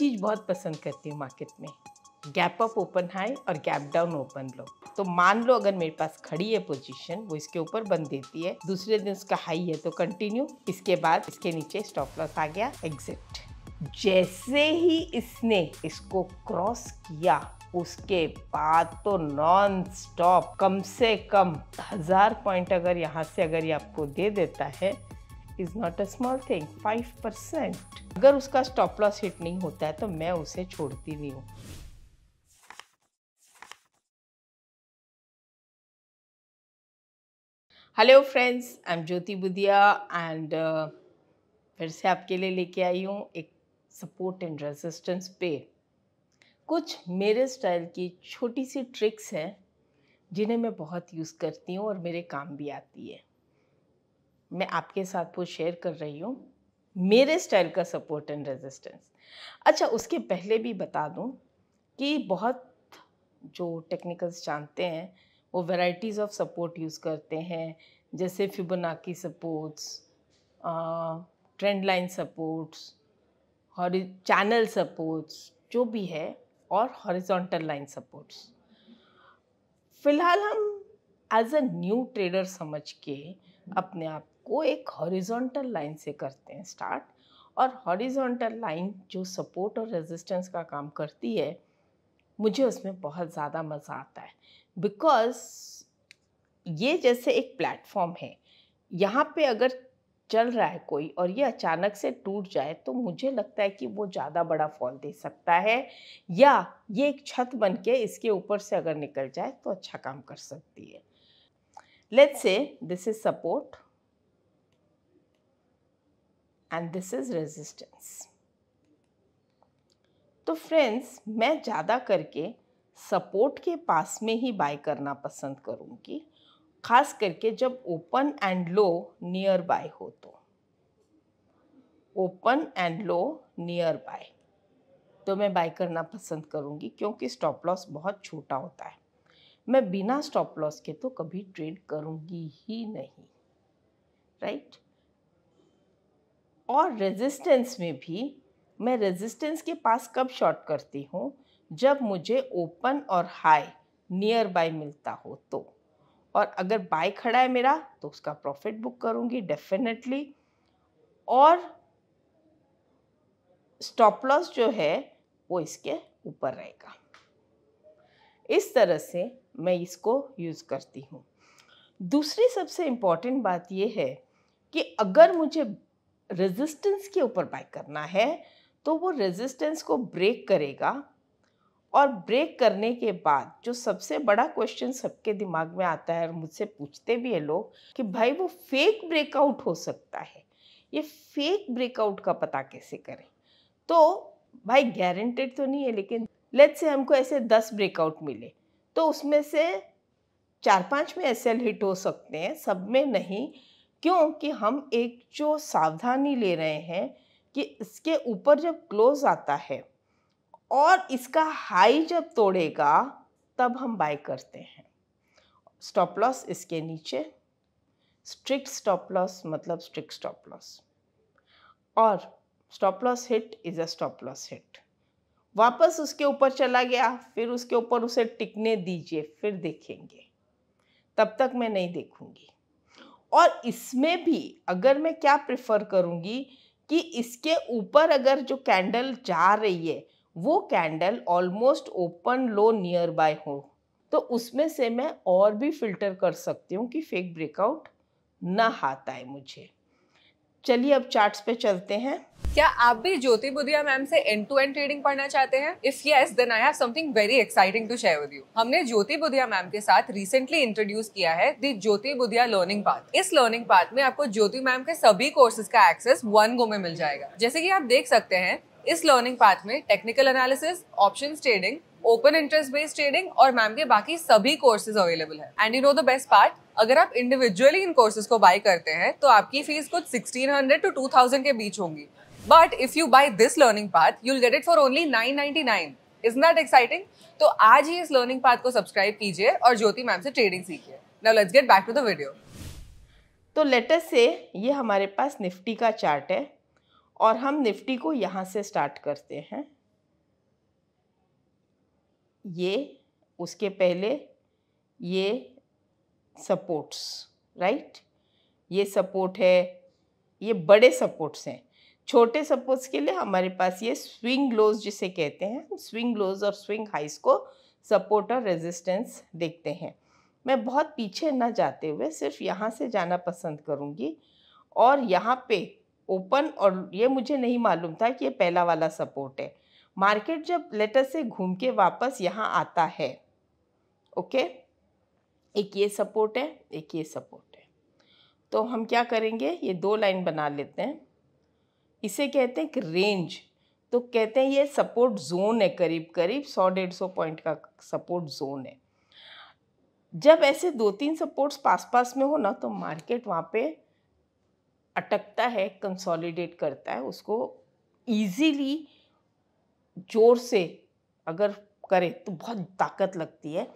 चीज़ बहुत पसंद करती हूँ मार्केट में गैप अप ओपन हाई और गैप डाउन ओपन लो तो मान लो अगर मेरे पास खड़ी है पोजीशन वो इसके ऊपर बंद देती है दूसरे दिन उसका हाई है तो कंटिन्यू इसके बाद इसके नीचे स्टॉप लॉस आ गया एग्जिट जैसे ही इसने इसको क्रॉस किया उसके बाद तो नॉन स्टॉप कम से कम हजार पॉइंट अगर यहाँ से अगर ये आपको दे देता है is not a small thing five percent अगर उसका स्टॉप लॉस हिट नहीं होता है तो मैं उसे छोड़ती नहीं हूँ hello friends I am Jyoti Budhia and फिर से आपके लिए लेके आई हूँ एक सपोर्ट एंड रेजिस्टेंस पे कुछ मेरे स्टाइल की छोटी सी ट्रिक्स हैं जिन्हें मैं बहुत यूज़ करती हूँ और मेरे काम भी आती है मैं आपके साथ वो शेयर कर रही हूँ मेरे स्टाइल का सपोर्ट एंड रेजिस्टेंस अच्छा उसके पहले भी बता दूँ कि बहुत जो टेक्निकल्स जानते हैं वो वैरायटीज़ ऑफ सपोर्ट यूज़ करते हैं जैसे fibonacci supports trend line supports और चैनल सपोर्ट्स जो भी है और हॉरिजॉन्टल लाइन सपोर्ट्स फ़िलहाल हम एज अ न्यू ट्रेडर समझ के अपने आप को एक हॉरिजॉन्टल लाइन से करते हैं स्टार्ट और हॉरिजॉन्टल लाइन जो सपोर्ट और रेजिस्टेंस का काम करती है मुझे उसमें बहुत ज़्यादा मज़ा आता है बिकॉज़ ये जैसे एक प्लेटफॉर्म है यहाँ पे अगर चल रहा है कोई और ये अचानक से टूट जाए तो मुझे लगता है कि वो ज़्यादा बड़ा फॉल दे सकता है या ये एक छत बन के इसके ऊपर से अगर निकल जाए तो अच्छा काम कर सकती है let's see this is support and this is resistance तो फ्रेंड्स मैं ज़्यादा करके सपोर्ट के पास में ही बाय करना पसंद करूँगी खास करके जब open and low nearby हो तो open and low nearby तो मैं बाय करना पसंद करूँगी क्योंकि स्टॉप लॉस बहुत छोटा होता है मैं बिना स्टॉप लॉस के तो कभी ट्रेड करूँगी ही नहीं राइट right? और रेजिस्टेंस में भी मैं रेजिस्टेंस के पास कब शॉर्ट करती हूँ जब मुझे ओपन और हाई नियर बाय मिलता हो तो और अगर बाय खड़ा है मेरा तो उसका प्रॉफिट बुक करूँगी डेफिनेटली और स्टॉप लॉस जो है वो इसके ऊपर रहेगा इस तरह से मैं इसको यूज़ करती हूँ दूसरी सबसे इम्पॉर्टेंट बात यह है कि अगर मुझे रेजिस्टेंस के ऊपर बाइक करना है तो वो रेजिस्टेंस को ब्रेक करेगा और ब्रेक करने के बाद जो सबसे बड़ा क्वेश्चन सबके दिमाग में आता है और मुझसे पूछते भी है लोग कि भाई वो फेक ब्रेकआउट हो सकता है ये फेक ब्रेकआउट का पता कैसे करें तो भाई गारंटेड तो नहीं है लेकिन लेट से हमको ऐसे दस ब्रेकआउट मिले तो उसमें से चार पांच में एस हिट हो सकते हैं सब में नहीं क्योंकि हम एक जो सावधानी ले रहे हैं कि इसके ऊपर जब क्लोज आता है और इसका हाई जब तोड़ेगा तब हम बाय करते हैं स्टॉप लॉस इसके नीचे स्ट्रिक्ट स्टॉप लॉस मतलब स्ट्रिक्ट स्टॉप लॉस और stop loss hit is a stop loss hit वापस उसके ऊपर चला गया फिर उसके ऊपर उसे टिकने दीजिए फिर देखेंगे तब तक मैं नहीं देखूंगी और इसमें भी अगर मैं क्या प्रेफर करूँगी कि इसके ऊपर अगर जो कैंडल जा रही है वो candle almost open low nearby हो तो उसमें से मैं और भी फिल्टर कर सकती हूँ कि फेक ब्रेकआउट ना हाथ आए मुझे चलिए अब चार्ट्स पे चलते हैं क्या आप भी ज्योति बुधिया मैम से एंड टू एंड ट्रेडिंग पढ़ना चाहते हैं if yes then I have something very exciting to share with you हमने ज्योति बुधिया मैम के साथ रिसेंटली इंट्रोड्यूस किया है the Jyoti Budhia learning path इस लर्निंग पाथ में आपको ज्योति मैम के सभी कोर्सेज का एक्सेस वन गो में मिल जाएगा जैसे की आप देख सकते हैं इस लर्निंग पाथ में technical analysis option trading open interest based trading और मैम के बाकी सभी कोर्सेज अवेलेबल है and you know the best part अगर आप इंडिविजुअली इन कोर्सेज को बाय करते हैं तो आपकी फीस कुछ 1600 टू 2000 के बीच होंगी but if you buy this learning path you'll get it for only 999 is not exciting तो आज ही इस लर्निंग पाथ को सब्सक्राइब कीजिए और ज्योति मैम से ट्रेडिंग सीखिए now let's get back to the video तो लेटेस्ट से ये हमारे पास निफ्टी का चार्ट है और हम निफ्टी को यहाँ से स्टार्ट करते हैं ये उसके पहले ये सपोर्ट्स राइट ये सपोर्ट है ये बड़े सपोर्ट्स हैं छोटे सपोर्ट्स के लिए हमारे पास ये स्विंग लोज जिसे कहते हैं स्विंग लोज और स्विंग हाइस को सपोर्ट और रेजिस्टेंस देखते हैं मैं बहुत पीछे ना जाते हुए सिर्फ यहाँ से जाना पसंद करूँगी और यहाँ पे ओपन और ये मुझे नहीं मालूम था कि ये पहला वाला सपोर्ट है मार्केट जब लेटर से घूम के वापस यहाँ आता है ओके एक ये सपोर्ट है एक ये सपोर्ट है तो हम क्या करेंगे ये दो लाइन बना लेते हैं इसे कहते हैं कि रेंज तो कहते हैं ये सपोर्ट जोन है करीब करीब सौ डेढ़ सौ पॉइंट का सपोर्ट जोन है जब ऐसे दो तीन सपोर्ट्स पास पास में हो ना तो मार्केट वहाँ पे अटकता है कंसोलिडेट करता है उसको ईजीली ज़ोर से अगर करें तो बहुत ताकत लगती है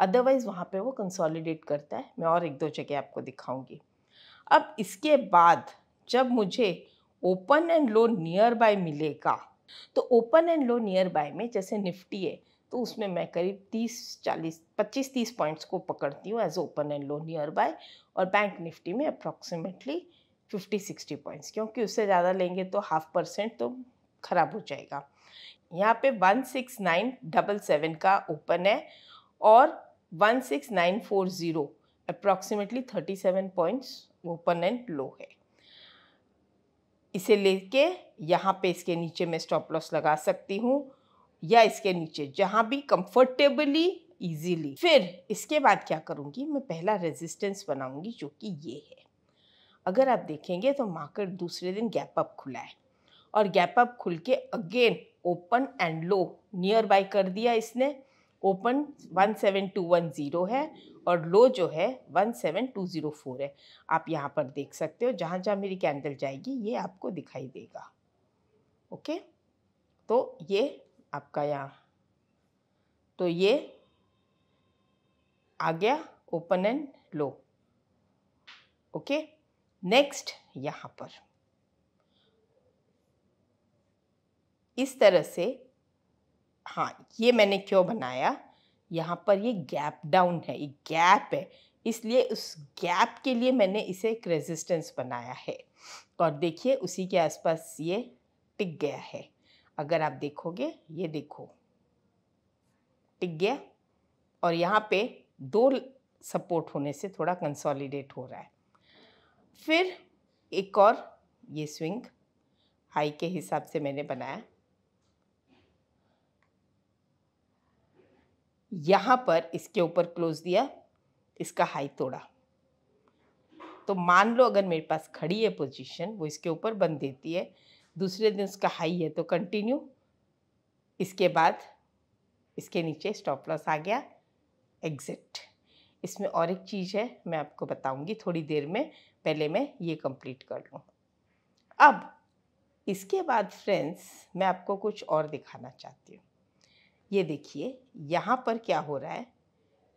अदरवाइज़ वहाँ पे वो कंसोलिडेट करता है मैं और एक दो जगह आपको दिखाऊंगी अब इसके बाद जब मुझे open and low nearby मिलेगा तो open and low nearby में जैसे निफ्टी है तो उसमें मैं करीब 30 40 25 30 पॉइंट्स को पकड़ती हूँ as open and low nearby और बैंक निफ्टी में अप्रॉक्सीमेटली 50 60 पॉइंट्स क्योंकि उससे ज़्यादा लेंगे तो हाफ परसेंट तो ख़राब हो जाएगा यहाँ पे one six nine double seven का ओपन है और one six nine four zero approximately thirty seven points open and low है इसे लेके यहाँ पे इसके नीचे मैं स्टॉप लॉस लगा सकती हूँ या इसके नीचे जहाँ भी कंफर्टेबली इजीली फिर इसके बाद क्या करूँगी मैं पहला रेजिस्टेंस बनाऊँगी जो कि ये है अगर आप देखेंगे तो मार्केट दूसरे दिन गैप अप खुला है और गैप अप खुल के again open and low nearby कर दिया इसने ओपन 17210 है और लो जो है 17204 है आप यहाँ पर देख सकते हो जहाँ जहाँ मेरी कैंडल जाएगी ये आपको दिखाई देगा ओके तो ये आपका यहाँ तो ये आ गया open and low okay next यहाँ पर इस तरह से हाँ ये मैंने क्यों बनाया यहाँ पर ये गैप डाउन है ये गैप है इसलिए उस गैप के लिए मैंने इसे एक रेजिस्टेंस बनाया है और देखिए उसी के आसपास ये टिक गया है अगर आप देखोगे ये देखो टिक गया और यहाँ पे दो सपोर्ट होने से थोड़ा कंसोलिडेट हो रहा है फिर एक और ये स्विंग हाई के हिसाब से मैंने बनाया यहाँ पर इसके ऊपर क्लोज दिया इसका हाई तोड़ा तो मान लो अगर मेरे पास खड़ी है पोजीशन वो इसके ऊपर बंद देती है दूसरे दिन उसका हाई है तो कंटिन्यू इसके बाद इसके नीचे स्टॉप लॉस आ गया एग्जिट इसमें और एक चीज़ है मैं आपको बताऊंगी थोड़ी देर में पहले मैं ये कंप्लीट कर लूँ अब इसके बाद फ्रेंड्स मैं आपको कुछ और दिखाना चाहती हूँ ये देखिए यहाँ पर क्या हो रहा है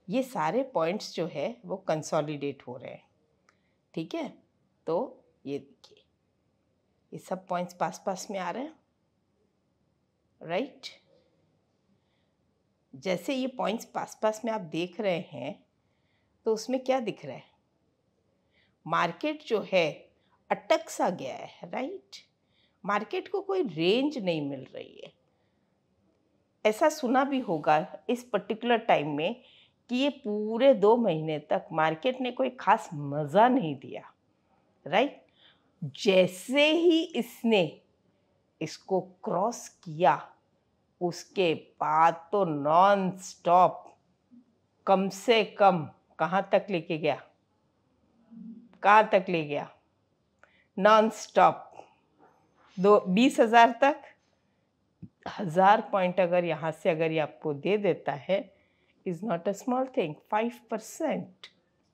ये सारे पॉइंट्स जो है वो कंसोलिडेट हो रहे हैं ठीक है तो ये देखिए ये सब पॉइंट्स पास पास में आ रहे हैं राइट जैसे ये पॉइंट्स पास पास में आप देख रहे हैं तो उसमें क्या दिख रहा है मार्केट जो है अटक सा गया है राइट मार्केट को कोई रेंज नहीं मिल रही है ऐसा सुना भी होगा इस पर्टिकुलर टाइम में कि ये पूरे दो महीने तक मार्केट ने कोई ख़ास मज़ा नहीं दिया राइट जैसे ही इसने इसको क्रॉस किया उसके बाद तो नॉन स्टॉप कम से कम कहाँ तक लेके गया कहाँ तक ले गया नॉन स्टॉप दो बीस हज़ार तक हज़ार पॉइंट अगर यहाँ से अगर ये आपको दे देता है is not a small thing five percent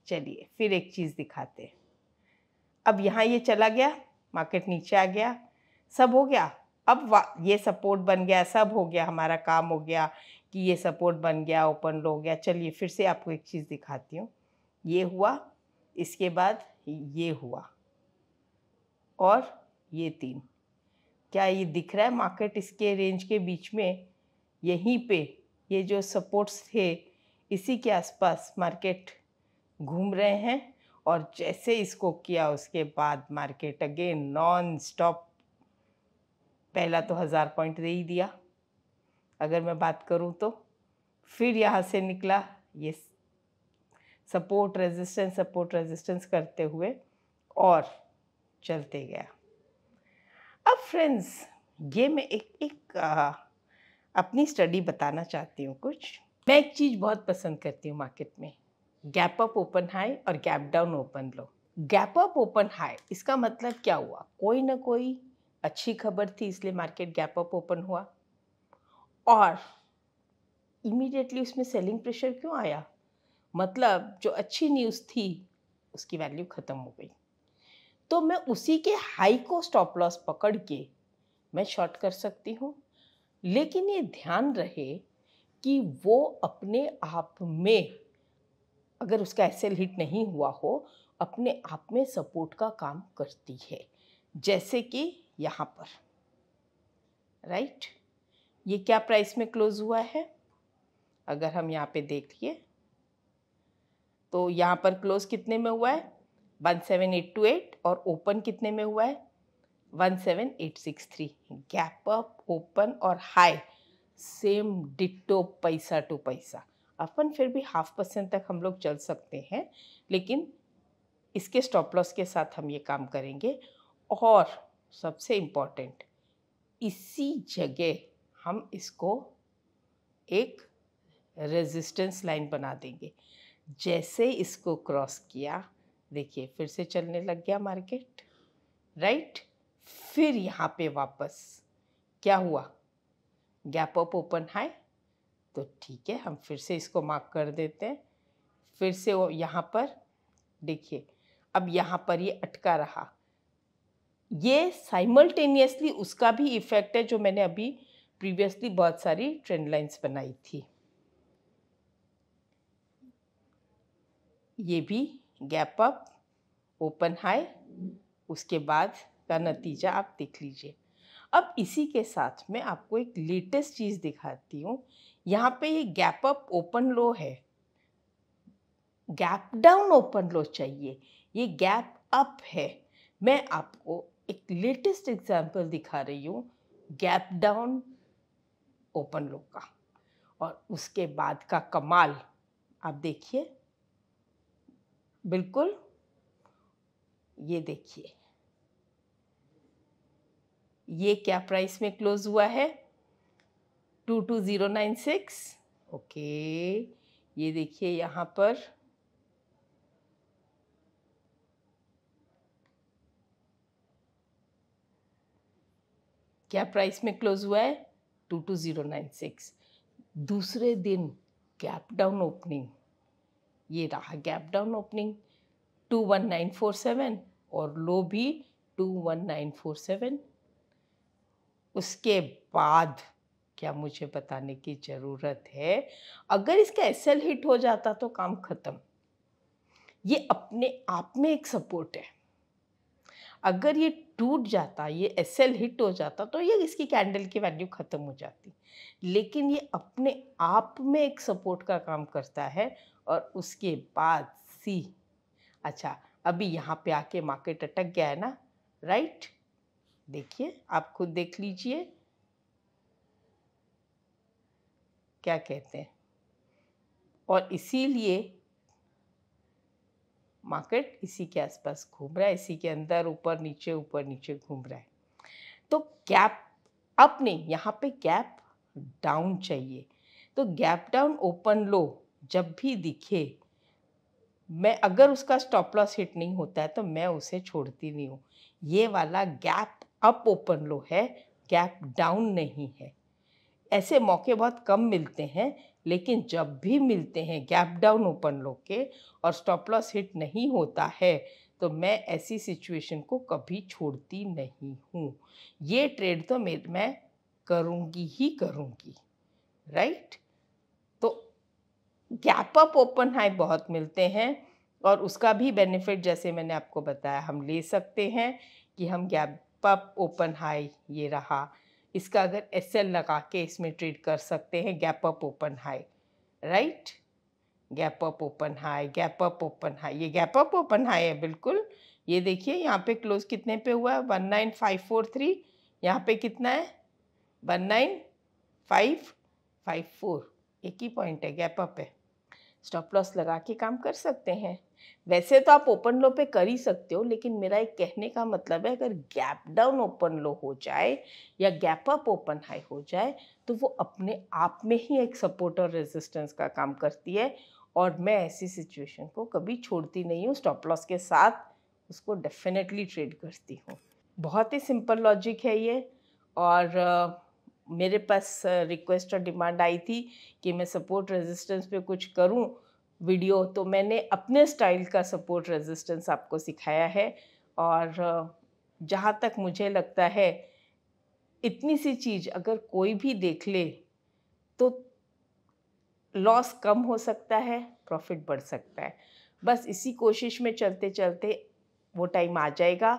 चलिए फिर एक चीज़ दिखाते हैं अब यहाँ ये चला गया मार्केट नीचे आ गया सब हो गया अब ये सपोर्ट बन गया सब हो गया हमारा काम हो गया कि ये सपोर्ट बन गया ओपन हो गया चलिए फिर से आपको एक चीज़ दिखाती हूँ ये हुआ इसके बाद ये हुआ और ये तीन क्या ये दिख रहा है मार्केट इसके रेंज के बीच में यहीं पे ये जो सपोर्ट्स थे इसी के आसपास मार्केट घूम रहे हैं और जैसे इसको किया उसके बाद मार्केट अगेन नॉन स्टॉप पहला तो हज़ार पॉइंट दे ही दिया अगर मैं बात करूं तो फिर यहाँ से निकला ये सपोर्ट रेजिस्टेंस सपोर्ट रेजिस्टेंस करते हुए और चलते गया अब फ्रेंड्स ये मैं एक एक आ, अपनी स्टडी बताना चाहती हूँ कुछ मैं एक चीज़ बहुत पसंद करती हूँ मार्केट में गैप अप ओपन हाई और gap down open low gap up open high इसका मतलब क्या हुआ कोई ना कोई अच्छी खबर थी इसलिए मार्केट गैप अप ओपन हुआ और इमीडिएटली उसमें सेलिंग प्रेशर क्यों आया मतलब जो अच्छी न्यूज़ थी उसकी वैल्यू ख़त्म हो गई तो मैं उसी के हाई को स्टॉप लॉस पकड़ के मैं शॉर्ट कर सकती हूँ लेकिन ये ध्यान रहे कि वो अपने आप में अगर उसका एसएल हिट नहीं हुआ हो अपने आप में सपोर्ट का काम करती है जैसे कि यहाँ पर राइट ये क्या प्राइस में क्लोज हुआ है अगर हम यहाँ पे देख लिए तो यहाँ पर क्लोज कितने में हुआ है one seven eight two eight और ओपन कितने में हुआ है 17863 गैप अप ओपन और हाई सेम डिटो पैसा टू पैसा अपन फिर भी हाफ परसेंट तक हम लोग चल सकते हैं लेकिन इसके स्टॉप लॉस के साथ हम ये काम करेंगे और सबसे इम्पॉर्टेंट इसी जगह हम इसको एक रेजिस्टेंस लाइन बना देंगे जैसे इसको क्रॉस किया देखिए फिर से चलने लग गया मार्केट राइट फिर यहाँ पे वापस क्या हुआ गैप अप ओपन है तो ठीक है हम फिर से इसको मार्क कर देते हैं फिर से वो यहाँ पर देखिए अब यहाँ पर ये यह अटका रहा ये साइमल्टेनियसली उसका भी इफ़ेक्ट है जो मैंने अभी प्रीवियसली बहुत सारी ट्रेंड लाइन्स बनाई थी ये भी गैप अप ओपन हाई उसके बाद का नतीजा आप देख लीजिए अब इसी के साथ मैं आपको एक लेटेस्ट चीज़ दिखाती हूँ यहाँ पे ये गैप अप ओपन लो है गैप डाउन ओपन लो चाहिए ये गैप अप है मैं आपको एक लेटेस्ट एग्जाम्पल दिखा रही हूँ गैप डाउन ओपन लो का और उसके बाद का कमाल आप देखिए बिल्कुल ये देखिए ये क्या प्राइस में क्लोज हुआ है two two zero nine six okay ये देखिए यहाँ पर क्या प्राइस में क्लोज हुआ है two two zero nine six दूसरे दिन गैप डाउन ओपनिंग ये रहा गैप डाउन ओपनिंग 21947 और लो भी 21947 उसके बाद क्या मुझे बताने की ज़रूरत है अगर इसका एस हिट हो जाता तो काम ख़त्म ये अपने आप में एक सपोर्ट है अगर ये टूट जाता ये एस एल हिट हो जाता तो ये इसकी कैंडल की वैल्यू ख़त्म हो जाती लेकिन ये अपने आप में एक सपोर्ट का काम करता है और उसके बाद सी अच्छा अभी यहाँ पे आके मार्केट अटक गया है ना राइट देखिए आप खुद देख लीजिए क्या कहते हैं और इसीलिए मार्केट इसी के आसपास घूम रहा है इसी के अंदर ऊपर नीचे ऊपर नीचे घूम रहा है तो गैप अप नहीं यहाँ पे गैप डाउन चाहिए तो गैप डाउन ओपन लो जब भी दिखे मैं अगर उसका स्टॉप लॉस हिट नहीं होता है तो मैं उसे छोड़ती नहीं हूँ ये वाला गैप अप ओपन लो है गैप डाउन नहीं है ऐसे मौके बहुत कम मिलते हैं लेकिन जब भी मिलते हैं गैप डाउन ओपन लो के और स्टॉप लॉस हिट नहीं होता है तो मैं ऐसी सिचुएशन को कभी छोड़ती नहीं हूँ ये ट्रेड तो मेरे मैं करूँगी ही करूँगी राइट तो गैप अप ओपन हाई बहुत मिलते हैं और उसका भी बेनिफिट जैसे मैंने आपको बताया हम ले सकते हैं कि हम गैप अप ओपन हाई ये रहा इसका अगर एस एल लगा के इसमें ट्रेड कर सकते हैं gap up open high right gap up open high gap up open high ये गैप अप ओपन हाई है बिल्कुल ये देखिए यहाँ पे क्लोज कितने पे हुआ है one nine five four three यहाँ पे कितना है one nine five five four एक ही पॉइंट है गैप अप है स्टॉप लॉस लगा के काम कर सकते हैं वैसे तो आप ओपन लो पे कर ही सकते हो लेकिन मेरा एक कहने का मतलब है अगर गैप डाउन ओपन लो हो जाए या गैप अप ओपन हाई हो जाए तो वो अपने आप में ही एक सपोर्ट और रेजिस्टेंस का काम करती है और मैं ऐसी सिचुएशन को कभी छोड़ती नहीं हूँ स्टॉप लॉस के साथ उसको डेफिनेटली ट्रेड करती हूँ बहुत ही सिंपल लॉजिक है ये और मेरे पास रिक्वेस्ट और डिमांड आई थी कि मैं सपोर्ट रेजिस्टेंस पे कुछ करूं वीडियो तो मैंने अपने स्टाइल का सपोर्ट रेजिस्टेंस आपको सिखाया है और जहाँ तक मुझे लगता है इतनी सी चीज़ अगर कोई भी देख ले तो लॉस कम हो सकता है प्रॉफिट बढ़ सकता है बस इसी कोशिश में चलते चलते वो टाइम आ जाएगा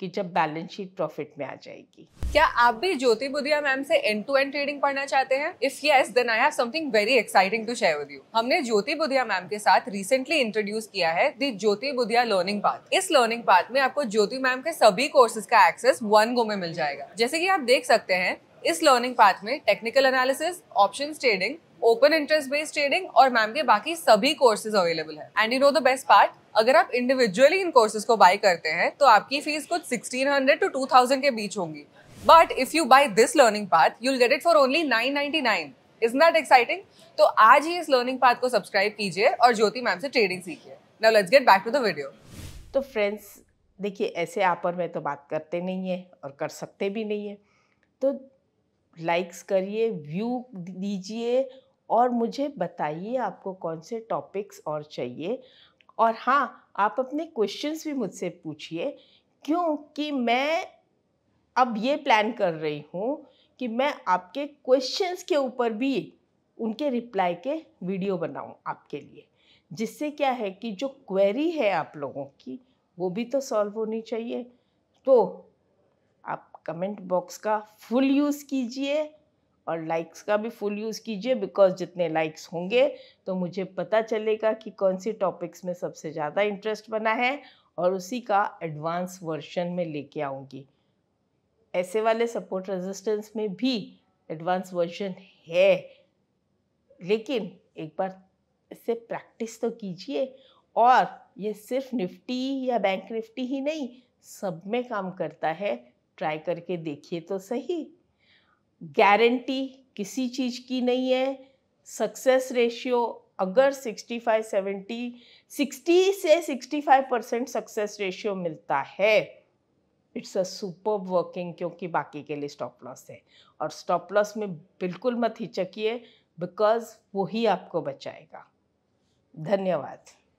कि जब बैलेंस शीट प्रॉफिट में आ जाएगी क्या आप भी ज्योति बुधिया मैम से एंड टू एंड ट्रेडिंग पढ़ना चाहते हैं if yes then I have something very exciting to share with you हमने ज्योति बुधिया मैम के साथ रिसेंटली इंट्रोड्यूस किया है the Jyoti Budhia learning path इस लर्निंग पाथ में आपको ज्योति मैम के सभी कोर्सेज का एक्सेस वन गो में मिल जाएगा जैसे की आप देख सकते हैं इस लर्निंग पाथ में technical analysis option trading open interest based trading और मैम के बाकी सभी कोर्सेज अवेलेबल है and you know the best part अगर आप इंडिविजुअली इन कोर्सेज को बाय करते हैं तो आपकी फीस कुछ 1600 टू 2000 के बीच होंगी but if you buy this learning path you'll get it for only 999 is not exciting तो आज ही इस लर्निंग पाथ को सब्सक्राइब कीजिए और ज्योति मैम से ट्रेडिंग सीखिए now let's get back to the video तो फ्रेंड्स देखिए ऐसे आप और मैं तो बात करते नहीं है और कर सकते भी नहीं है तो लाइक्स करिए व्यू दीजिए और मुझे बताइए आपको कौन से टॉपिक्स और चाहिए और हाँ आप अपने क्वेश्चंस भी मुझसे पूछिए क्योंकि मैं अब ये प्लान कर रही हूँ कि मैं आपके क्वेश्चंस के ऊपर भी उनके रिप्लाई के वीडियो बनाऊँ आपके लिए जिससे क्या है कि जो क्वेरी है आप लोगों की वो भी तो सॉल्व होनी चाहिए तो आप कमेंट बॉक्स का फुल यूज़ कीजिए और लाइक्स का भी फुल यूज़ कीजिए बिकॉज जितने लाइक्स होंगे तो मुझे पता चलेगा कि कौन सी टॉपिक्स में सबसे ज़्यादा इंटरेस्ट बना है और उसी का एडवांस वर्जन में लेके आऊँगी ऐसे वाले सपोर्ट रेजिस्टेंस में भी एडवांस वर्जन है लेकिन एक बार इससे प्रैक्टिस तो कीजिए और ये सिर्फ निफ्टी या बैंक निफ्टी ही नहीं सब में काम करता है ट्राई करके देखिए तो सही गारंटी किसी चीज़ की नहीं है सक्सेस रेशियो अगर 65 70 60 से 65 परसेंट सक्सेस रेशियो मिलता है इट्स अ सुपर वर्किंग क्योंकि बाकी के लिए स्टॉप लॉस है और स्टॉप लॉस में बिल्कुल मत हिचकिए बिकॉज वो ही आपको बचाएगा धन्यवाद